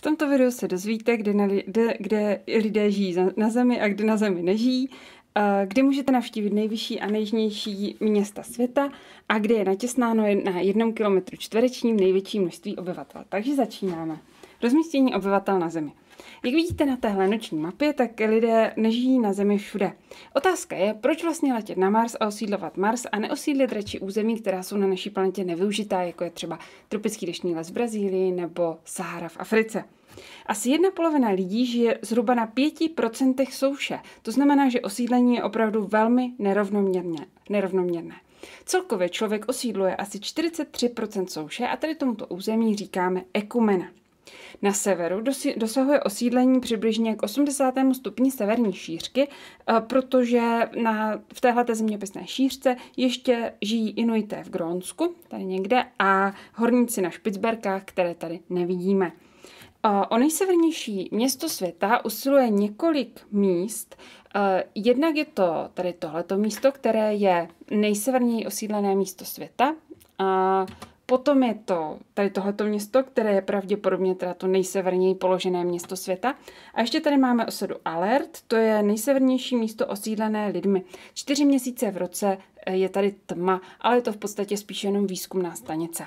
V tomto videu se dozvíte, kde, na, kde, kde lidé žijí na Zemi a kde na Zemi nežijí, kde můžete navštívit nejvyšší a nejžnější města světa a kde je natěsnáno na jednom kilometru čtverečním největší množství obyvatel. Takže začínáme. Rozmístění obyvatel na Zemi. Jak vidíte na téhle noční mapě, tak lidé nežijí na Zemi všude. Otázka je, proč vlastně letět na Mars a osídlovat Mars a neosídlit radši území, která jsou na naší planetě nevyužitá, jako je třeba tropický deštný les v Brazílii nebo Sahara v Africe. Asi jedna polovina lidí žije zhruba na 5% souše. To znamená, že osídlení je opravdu velmi nerovnoměrné. nerovnoměrné. Celkově člověk osídluje asi 43% souše a tady tomuto území říkáme ekumena. Na severu dosahuje osídlení přibližně k 80. stupni severní šířky, eh, protože na, v téhle zeměpisné šířce ještě žijí Inuité v Grónsku, tady někde, a horníci na Špicberkách, které tady nevidíme. Eh, o nejsevernější město světa usiluje několik míst. Eh, jednak je to tady tohleto místo, které je nejseverněji osídlené místo světa. A Potom je to tady tohleto město, které je pravděpodobně teda to nejseverněji položené město světa. A ještě tady máme osadu Alert, to je nejsevernější místo osídlené lidmi. Čtyři měsíce v roce eh, je tady tma, ale je to v podstatě spíše jenom výzkumná stanice.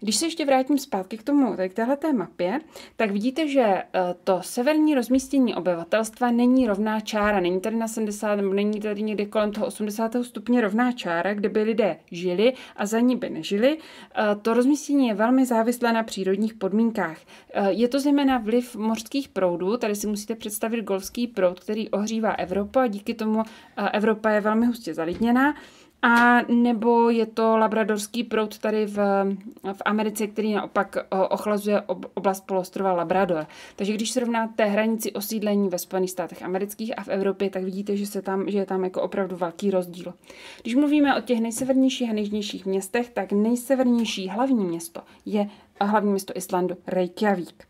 Když se ještě vrátím zpátky k tomu, tak k téhleté mapě, tak vidíte, že eh, to severní rozmístění obyvatelstva není rovná čára, není tady na 70 nebo není tady někde kolem toho 80. stupně rovná čára, kde by lidé žili a za ní by nežili. Eh, to rozmístění je velmi závislé na přírodních podmínkách. Eh, je to zejména vliv mořských proudů, tady si musíte představit golfský proud, který ohřívá Evropu a díky tomu Evropa je velmi hustě zalidněná. A nebo je to labradorský prout tady v, v Americe, který naopak eh, ochlazuje oblast polostrova Labrador. Takže když srovnáte hranici osídlení ve Spojených státech amerických a v Evropě, tak vidíte, že, se tam, že je tam jako opravdu velký rozdíl. Když mluvíme o těch nejsevernějších a nejžnějších městech, tak nejsevernější hlavní město je hlavní město Islandu Reykjavík.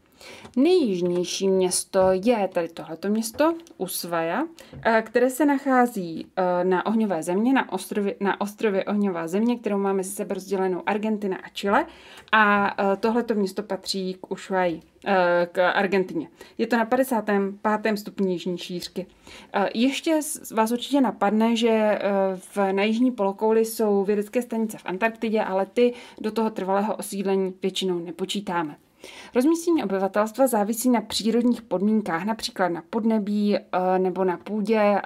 Nejjižnější město je tady tohleto město, Usvaja, eh, které se nachází eh, na ohňové země, na ostrově, na ostrově ohňová země, kterou máme mezi sebe rozdělenou Argentina a Chile. A eh, tohleto město patří k Ushuaii, k Argentině. Je to na 55. stupni jižní šířky. Ještě vás určitě napadne, že v, na jižní polokouli jsou vědecké stanice v Antarktidě, ale ty do toho trvalého osídlení většinou nepočítáme. Rozmístění obyvatelstva závisí na přírodních podmínkách, například na podnebí eh, nebo na půdě, eh,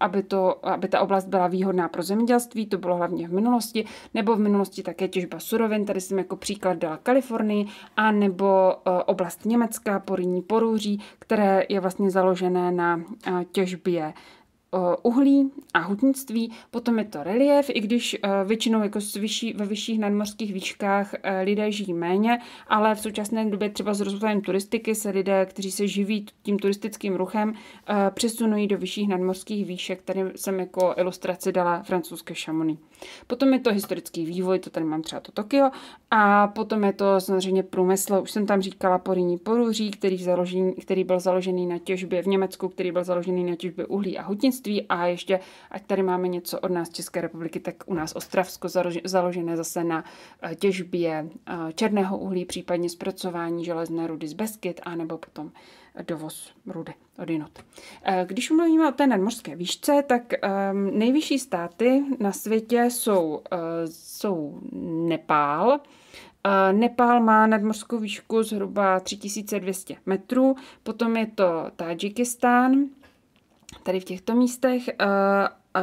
aby, to, aby ta oblast byla výhodná pro zemědělství, to bylo hlavně v minulosti, nebo v minulosti také těžba surovin, tady jsem jako příklad dala Kalifornii, a nebo eh, oblast Německa, porinní porůří, které je vlastně založené na těžbě uhlí a hutnictví, potom je to relief, i když e, většinou jako vyšší, ve vyšších nadmořských výškách e, lidé žijí méně, ale v současné době třeba s rozvojem turistiky se lidé, kteří se živí tím turistickým ruchem, e, přesunují do vyšších nadmořských výšek, tady jsem jako ilustraci dala francouzské šamony. Potom je to historický vývoj, to tady mám třeba to Tokio, a potom je to samozřejmě průmysl, už jsem tam říkala porinní poruří, který, založen, který byl založený na těžbě v Německu, který byl založený na těžbě uhlí a hutnictví, zdravotnictví a ještě, ať tady máme něco od nás České republiky, tak u nás Ostravsko založené zase na eh, těžbě eh, černého uhlí, případně zpracování železné rudy z Beskyt, anebo potom dovoz rudy od jinot. Eh, když mluvíme o té nadmořské výšce, tak ehm, nejvyšší státy na světě jsou, jsou Nepál, Nepál má nadmořskou výšku zhruba 3200 metrů, potom je to Tadžikistán, tady v těchto místech, eh,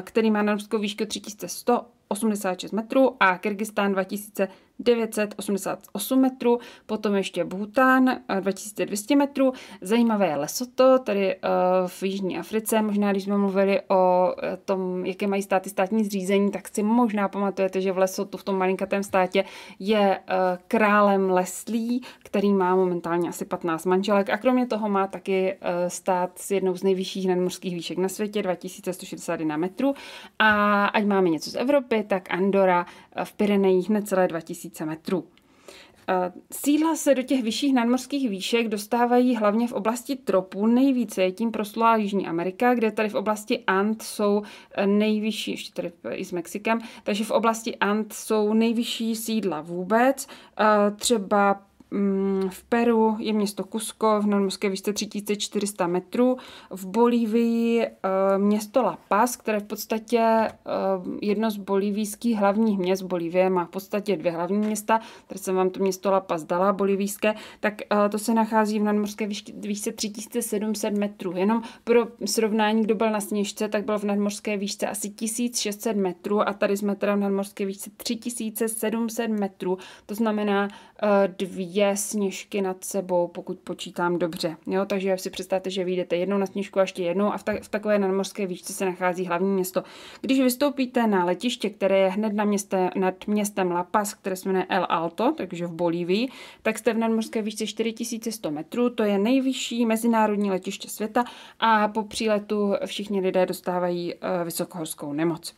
který má nadmořskou výšku 3186 metrů a Kyrgyzstán 2000 988 metrů, potom ještě Bhutan 2200 eh, metrů, zajímavé je Lesoto, tady eh, v Jižní Africe, možná když jsme mluvili o eh, tom, jaké mají státy státní zřízení, tak si možná pamatujete, že v Lesotu, v tom malinkatém státě, je králem Leslí, který má momentálně asi 15 manželek a kromě toho má taky stát s jednou z nejvyšších nadmořských výšek na světě, 2161 metrů a ať máme něco z Evropy, tak Andora v Pyrenejích necelé 2000 metrů. Sídla se do těch vyšších nadmořských výšek dostávají hlavně v oblasti tropů. Nejvíce je tím proslulá Jižní Amerika, kde tady v oblasti Ant jsou eh, nejvyšší, ještě tady i s Mexikem, takže v oblasti Ant jsou nejvyšší sídla vůbec. Třeba Mm, v Peru je město Cusco v nadmořské výšce 3400 metrů, v Bolívii eh, město La Paz, které v podstatě eh, jedno z bolivijských hlavních měst, Bolívie má v podstatě dvě hlavní města, které jsem vám to město La Paz dala, bolivijské, tak eh, to se nachází v nadmořské výšce 3700 metrů. Jenom pro srovnání, kdo byl na sněžce, tak byl v nadmořské výšce asi 1600 metrů a tady jsme teda v nadmořské výšce 3700 metrů, to znamená Eh, dvě sněžky nad sebou, pokud počítám dobře. Jo, takže si představte, že vyjdete jednou na sněžku a ještě jednou a v, ta- v takové nadmořské výšce se nachází hlavní město. Když vystoupíte na letiště, které je hned na městě, nad městem La Paz, které se jmenuje El Alto, takže v Bolívii, tak jste v nadmořské výšce 4100 metrů, to je nejvyšší mezinárodní letiště světa a po příletu všichni lidé dostávají eh, vysokohorskou nemoc.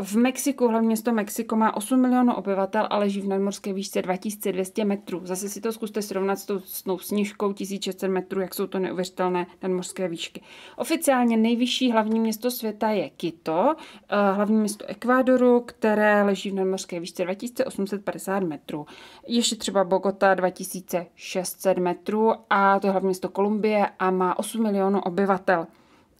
V Mexiku, hlavně město Mexiko, má 8 milionů obyvatel a leží v nadmorské výšce 2200 metrů. Zase si to zkuste srovnat s tou snou sněžkou 1600 metrů, jak jsou to neuvěřitelné nadmorské výšky. Oficiálně nejvyšší hlavní město světa je Quito, eh, hlavní město Ekvádoru, které leží v nadmorské výšce 2850 metrů. Ještě třeba Bogota 2600 metrů a to je hlavní město Kolumbie a má 8 milionů obyvatel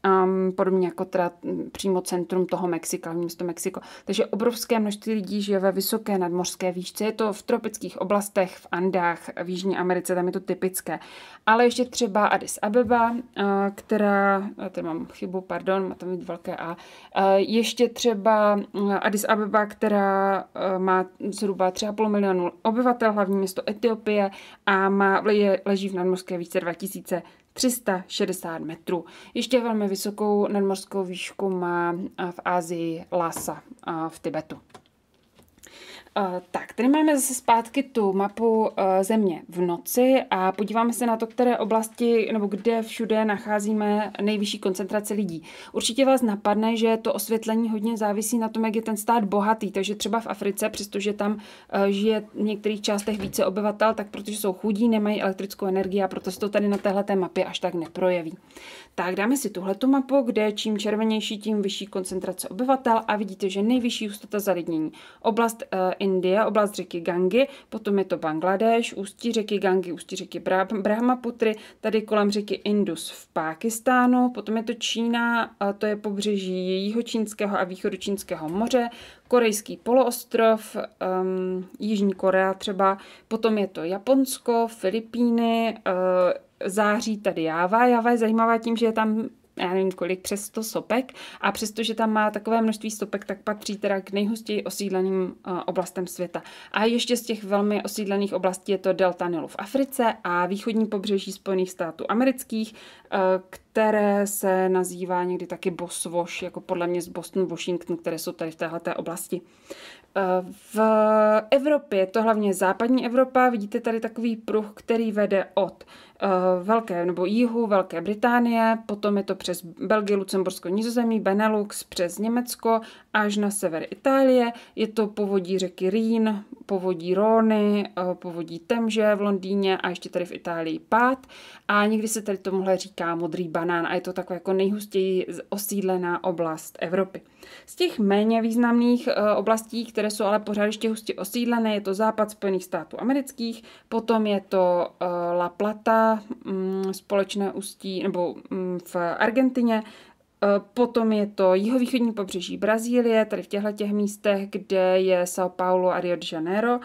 um, podobně jako teda přímo centrum toho Mexika, hlavní město Mexiko. Takže obrovské množství lidí žije ve vysoké nadmořské výšce, je to v tropických oblastech, v Andách, v Jižní Americe, tam je to typické. Ale ještě třeba Addis Abeba, uh, která, tady mám chybu, pardon, má tam být velké A, uh, ještě třeba Addis Abeba, která uh, má zhruba 3,5 milionu obyvatel, hlavní město Etiopie a má, je, leží v nadmořské výšce 2000 360 metrů. Ještě velmi vysokou nadmorskou výšku má v Ázii Lhasa v Tibetu. Eh, tak, tady máme zase zpátky tu mapu eh, země v noci a podíváme se na to, které oblasti nebo kde všude nacházíme nejvyšší koncentraci lidí. Určitě vás napadne, že to osvětlení hodně závisí na tom, jak je ten stát bohatý, takže třeba v Africe, přestože tam eh, žije v některých částech více obyvatel, tak protože jsou chudí, nemají elektrickou energii a proto se to tady na téhle mapě až tak neprojeví. Tak dáme si tuhletu mapu, kde čím červenější, tím vyšší koncentrace obyvatel a vidíte, že nejvyšší hustota zalidnění. Oblast uh, Indie, oblast řeky Gangy, potom je to Bangladeš, ústí řeky Gangy, ústí řeky Bra- Brahmaputry, tady kolem řeky Indus v Pákistánu, potom je to Čína, uh, to je pobřeží jihočínského a čínského moře, korejský poloostrov, um, Jižní Korea třeba, potom je to Japonsko, Filipíny, uh, září tady Java. Java je zajímavá tím, že je tam já nevím kolik, přes 100 sopek a přestože tam má takové množství sopek, tak patří teda k nejhustěji osídleným eh, oblastem světa. A ještě z těch velmi osídlených oblastí je to delta Nilu v Africe a východní pobřeží Spojených států amerických, eh, které se nazývá někdy taky Boswash, jako podle mě z Boston, Washington, které jsou tady v této oblasti. Eh, v Evropě, to hlavně západní Evropa, vidíte tady takový pruh, který vede od Eh, velké nebo jihu Velké Británie, potom je to přes Belgii, Lucembursko, Nizozemí, Benelux, přes Německo až na sever Itálie. Je to povodí řeky Rýn, povodí Róny, eh, povodí Temže v Londýně a ještě tady v Itálii Pát. A někdy se tady tomuhle říká modrý banán a je to taková jako nejhustěji osídlená oblast Evropy. Z těch méně významných eh, oblastí, které jsou ale pořád ještě hustě osídlené, je to západ Spojených států amerických, potom je to La Plata, Mm, společné ústí, nebo mm, v Argentině, eh, Potom je to jihovýchodní pobřeží Brazílie, tady v těchto těch místech, kde je São Paulo a Rio de Janeiro.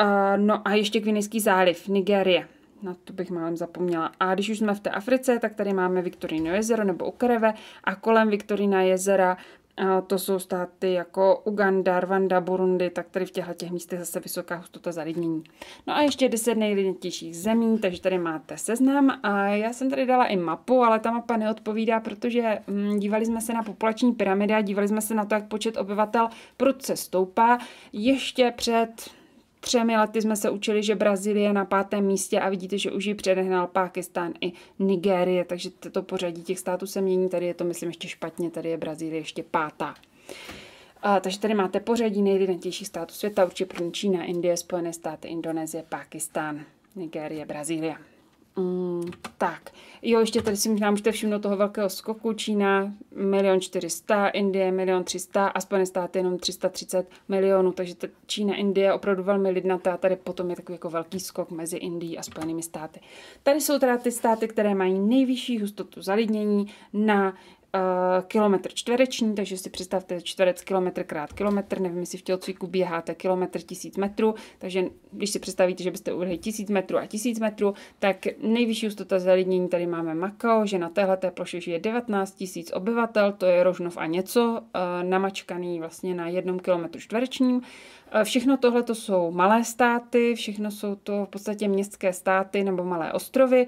Eh, no a ještě Gvinejský záliv, Nigérie. Na to bych málem zapomněla. A když už jsme v té Africe, tak tady máme Viktorino jezero nebo Ukreve a kolem Viktorina jezera a to jsou státy jako Uganda, Rwanda, Burundi, tak tady v těchto těch místech zase vysoká hustota zalidnění. No a ještě 10 nejlidnějších zemí, takže tady máte seznam. A já jsem tady dala i mapu, ale ta mapa neodpovídá, protože mm, dívali jsme se na populační pyramidy a dívali jsme se na to, jak počet obyvatel prudce stoupá. Ještě před třemi lety jsme se učili, že Brazílie je na pátém místě a vidíte, že už ji předehnal Pákistán i Nigérie, takže toto pořadí těch států se mění, tady je to myslím ještě špatně, tady je Brazílie ještě pátá. A, takže tady máte pořadí nejlidentějších států světa, určitě první Čína, Indie, Spojené státy, Indonésie, Pákistán, Nigérie, Brazílie. Mm, tak, jo, ještě tady si možná můžete všimnout toho velkého skoku. Čína 1 400 Indie 1 300 a Spojené státy jenom 330 milionů, takže ta Čína, Indie je opravdu velmi lidnatá. Tady potom je takový jako velký skok mezi Indií a Spojenými státy. Tady jsou teda ty státy, které mají nejvyšší hustotu zalidnění na Eh, kilometr čtvereční, takže si představte čtverec kilometr krát kilometr, nevím, jestli v tělocviku běháte kilometr tisíc metrů, takže když si představíte, že byste uvrhli tisíc metrů a tisíc metrů, tak nejvyšší hustota zalidnění tady máme Makao, že na téhle té ploše žije 19 tisíc obyvatel, to je Rožnov a něco, eh, namačkaný vlastně na jednom kilometru čtverečním. Eh, všechno tohle to jsou malé státy, všechno jsou to v podstatě městské státy nebo malé ostrovy.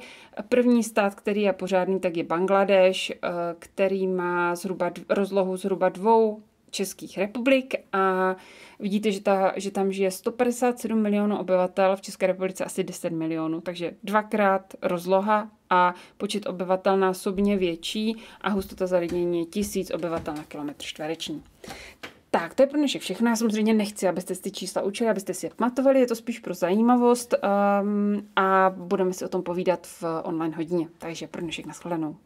První stát, který je pořádný, tak je Bangladeš, který který má zhruba rozlohu zhruba dvou Českých republik a vidíte, že, ta, že tam žije 157 milionů obyvatel, v České republice asi 10 milionů, takže dvakrát rozloha a počet obyvatel násobně větší a hustota zalidnění je tisíc obyvatel na kilometr čtvereční. Tak, to je pro dnešek všechno. Já samozřejmě nechci, abyste si ty čísla učili, abyste si je pamatovali, je to spíš pro zajímavost um, a budeme si o tom povídat v online hodině. Takže pro dnešek nashledanou.